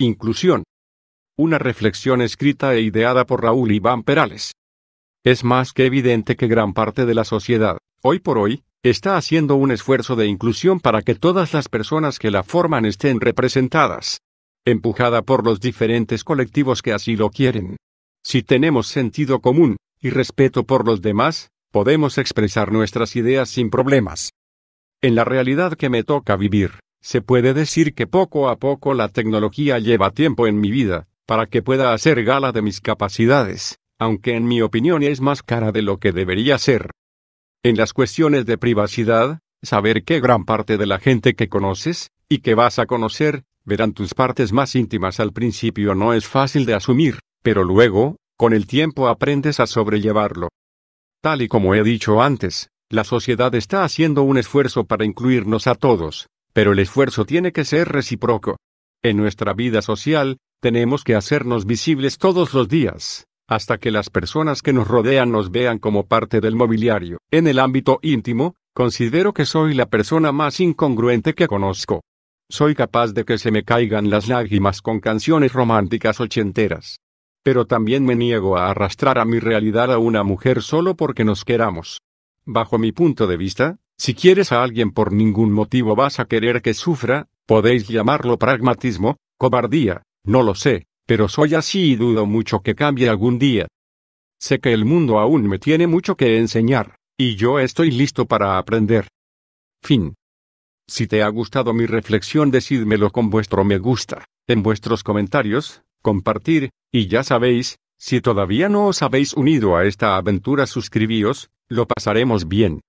Inclusión. Una reflexión escrita e ideada por Raúl Iván Perales. Es más que evidente que gran parte de la sociedad, hoy por hoy, está haciendo un esfuerzo de inclusión para que todas las personas que la forman estén representadas, empujada por los diferentes colectivos que así lo quieren. Si tenemos sentido común y respeto por los demás, podemos expresar nuestras ideas sin problemas. En la realidad que me toca vivir, se puede decir que poco a poco la tecnología lleva tiempo en mi vida, para que pueda hacer gala de mis capacidades, aunque en mi opinión es más cara de lo que debería ser. En las cuestiones de privacidad, saber qué gran parte de la gente que conoces, y que vas a conocer, verán tus partes más íntimas al principio no es fácil de asumir, pero luego, con el tiempo aprendes a sobrellevarlo. Tal y como he dicho antes, la sociedad está haciendo un esfuerzo para incluirnos a todos, pero el esfuerzo tiene que ser recíproco. En nuestra vida social, tenemos que hacernos visibles todos los días, hasta que las personas que nos rodean nos vean como parte del mobiliario. En el ámbito íntimo, considero que soy la persona más incongruente que conozco. Soy capaz de que se me caigan las lágrimas con canciones románticas ochenteras pero también me niego a arrastrar a mi realidad a una mujer solo porque nos queramos. Bajo mi punto de vista, si quieres a alguien por ningún motivo vas a querer que sufra, podéis llamarlo pragmatismo, cobardía, no lo sé, pero soy así y dudo mucho que cambie algún día. Sé que el mundo aún me tiene mucho que enseñar, y yo estoy listo para aprender. Fin. Si te ha gustado mi reflexión decídmelo con vuestro me gusta, en vuestros comentarios, compartir, y ya sabéis, si todavía no os habéis unido a esta aventura suscribíos, lo pasaremos bien.